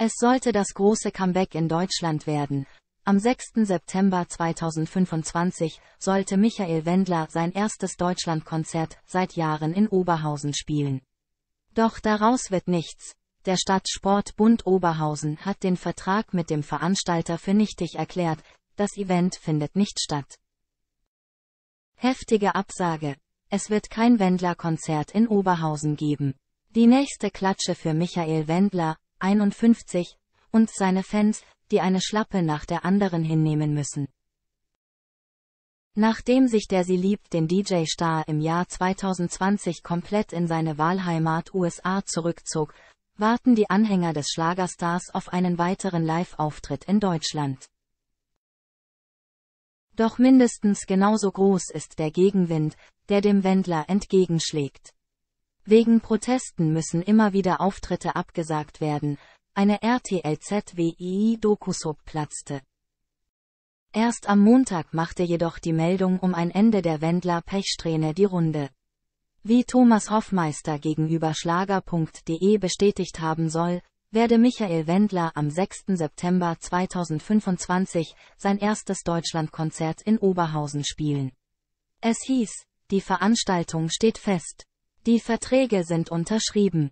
Es sollte das große Comeback in Deutschland werden. Am 6. September 2025 sollte Michael Wendler sein erstes Deutschlandkonzert seit Jahren in Oberhausen spielen. Doch daraus wird nichts. Der Stadtsportbund Oberhausen hat den Vertrag mit dem Veranstalter für nichtig erklärt, das Event findet nicht statt. Heftige Absage. Es wird kein Wendler-Konzert in Oberhausen geben. Die nächste Klatsche für Michael Wendler, 51, und seine Fans, die eine Schlappe nach der anderen hinnehmen müssen. Nachdem sich der Sie liebt den DJ Star im Jahr 2020 komplett in seine Wahlheimat USA zurückzog, warten die Anhänger des Schlagerstars auf einen weiteren Live-Auftritt in Deutschland. Doch mindestens genauso groß ist der Gegenwind, der dem Wendler entgegenschlägt. Wegen Protesten müssen immer wieder Auftritte abgesagt werden, eine rtlzwii wii dokusup platzte. Erst am Montag machte jedoch die Meldung um ein Ende der Wendler Pechsträhne die Runde. Wie Thomas Hoffmeister gegenüber Schlager.de bestätigt haben soll, werde Michael Wendler am 6. September 2025 sein erstes Deutschlandkonzert in Oberhausen spielen. Es hieß, die Veranstaltung steht fest. Die Verträge sind unterschrieben.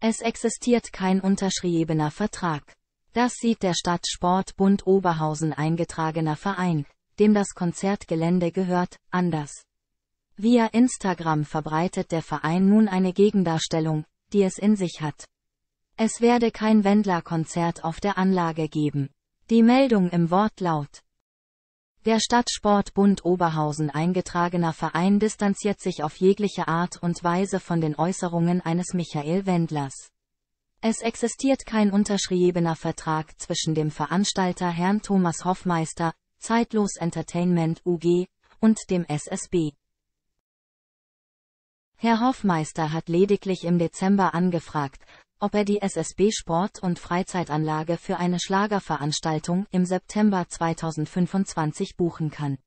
Es existiert kein unterschriebener Vertrag. Das sieht der Stadtsportbund Oberhausen eingetragener Verein, dem das Konzertgelände gehört, anders. Via Instagram verbreitet der Verein nun eine Gegendarstellung, die es in sich hat. Es werde kein Wendler-Konzert auf der Anlage geben. Die Meldung im Wortlaut der Stadtsportbund Oberhausen eingetragener Verein distanziert sich auf jegliche Art und Weise von den Äußerungen eines Michael Wendlers. Es existiert kein unterschriebener Vertrag zwischen dem Veranstalter Herrn Thomas Hoffmeister, Zeitlos Entertainment UG, und dem SSB. Herr Hoffmeister hat lediglich im Dezember angefragt, ob er die SSB Sport- und Freizeitanlage für eine Schlagerveranstaltung im September 2025 buchen kann.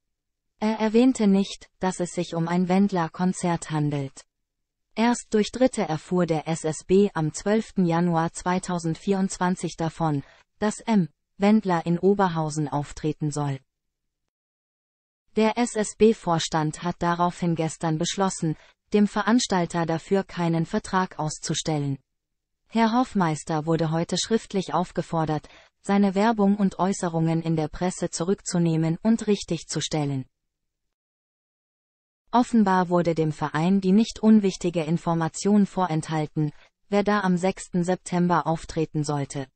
Er erwähnte nicht, dass es sich um ein Wendler-Konzert handelt. Erst durch Dritte erfuhr der SSB am 12. Januar 2024 davon, dass M. Wendler in Oberhausen auftreten soll. Der SSB-Vorstand hat daraufhin gestern beschlossen, dem Veranstalter dafür keinen Vertrag auszustellen. Herr Hoffmeister wurde heute schriftlich aufgefordert, seine Werbung und Äußerungen in der Presse zurückzunehmen und richtigzustellen. Offenbar wurde dem Verein die nicht unwichtige Information vorenthalten, wer da am 6. September auftreten sollte.